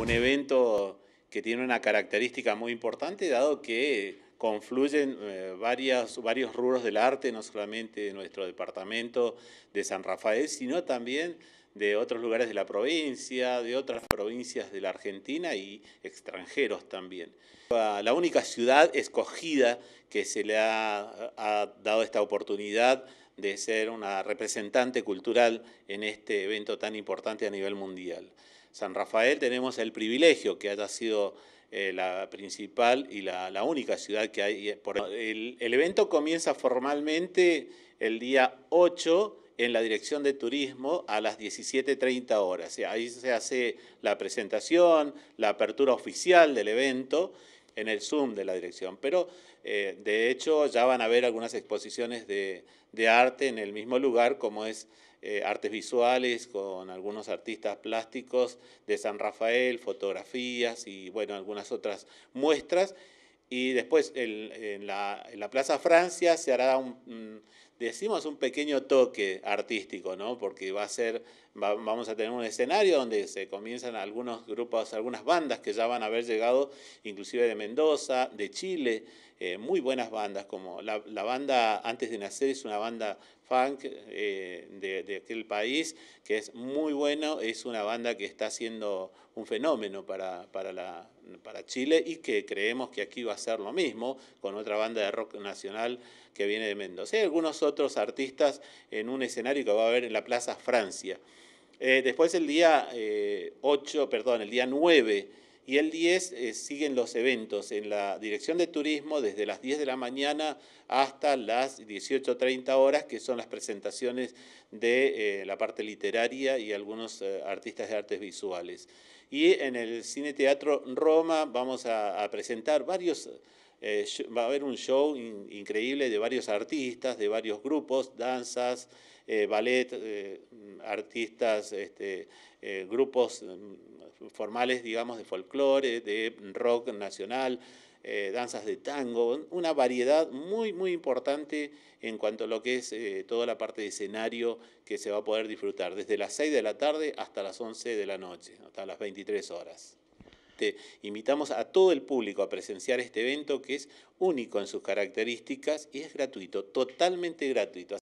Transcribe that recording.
un evento que tiene una característica muy importante, dado que confluyen eh, varios rubros del arte, no solamente de nuestro departamento de San Rafael, sino también de otros lugares de la provincia, de otras provincias de la Argentina y extranjeros también. La única ciudad escogida que se le ha dado esta oportunidad de ser una representante cultural en este evento tan importante a nivel mundial. San Rafael tenemos el privilegio que haya sido eh, la principal y la, única ciudad que hay. Eh, el, el evento comienza formalmente el día 8 en la dirección de turismo a las 17.30 horas. Ahí se hace la presentación, la apertura oficial del evento en el Zoom de la dirección. Pero eh, de hecho ya van a ver algunas exposiciones de, arte en el mismo lugar, como es eh, artes visuales con algunos artistas plásticos de San Rafael, fotografías y bueno, algunas otras muestras. Y después en la, Plaza Francia se hará un, decimos un pequeño toque artístico, ¿no? Porque va a ser, vamos a tener un escenario donde se comienzan algunos grupos, algunas bandas que ya van a haber llegado, inclusive de Mendoza, de Chile, eh, muy buenas bandas, como la, banda Antes de Nacer es una banda funk eh, de, aquel país, que es muy bueno, es una banda que está siendo un fenómeno para, para, Chile y que creemos que aquí va a ser lo mismo, con otra banda de rock nacional que viene de Mendoza. Hay algunos otros artistas en un escenario que va a haber en la Plaza Francia. Eh, después el día 8, eh, perdón, el día 9 y el 10 eh, siguen los eventos en la Dirección de Turismo desde las 10 de la mañana hasta las 18.30 horas, que son las presentaciones de la parte literaria y algunos artistas de artes visuales. Y en el Cine Teatro Roma vamos a, a presentar varios eh, va a haber un show increíble de varios artistas, de varios grupos, danzas, eh, ballet, eh, artistas, este, grupos mm, formales, digamos, de folclore, de rock nacional, danzas de tango, una variedad muy, muy importante en cuanto a lo que es toda la parte de escenario que se va a poder disfrutar, desde las 6 de la tarde hasta las 11 de la noche, hasta las 23 horas. Este, invitamos a todo el público a presenciar este evento que es único en sus características y es gratuito, totalmente gratuito.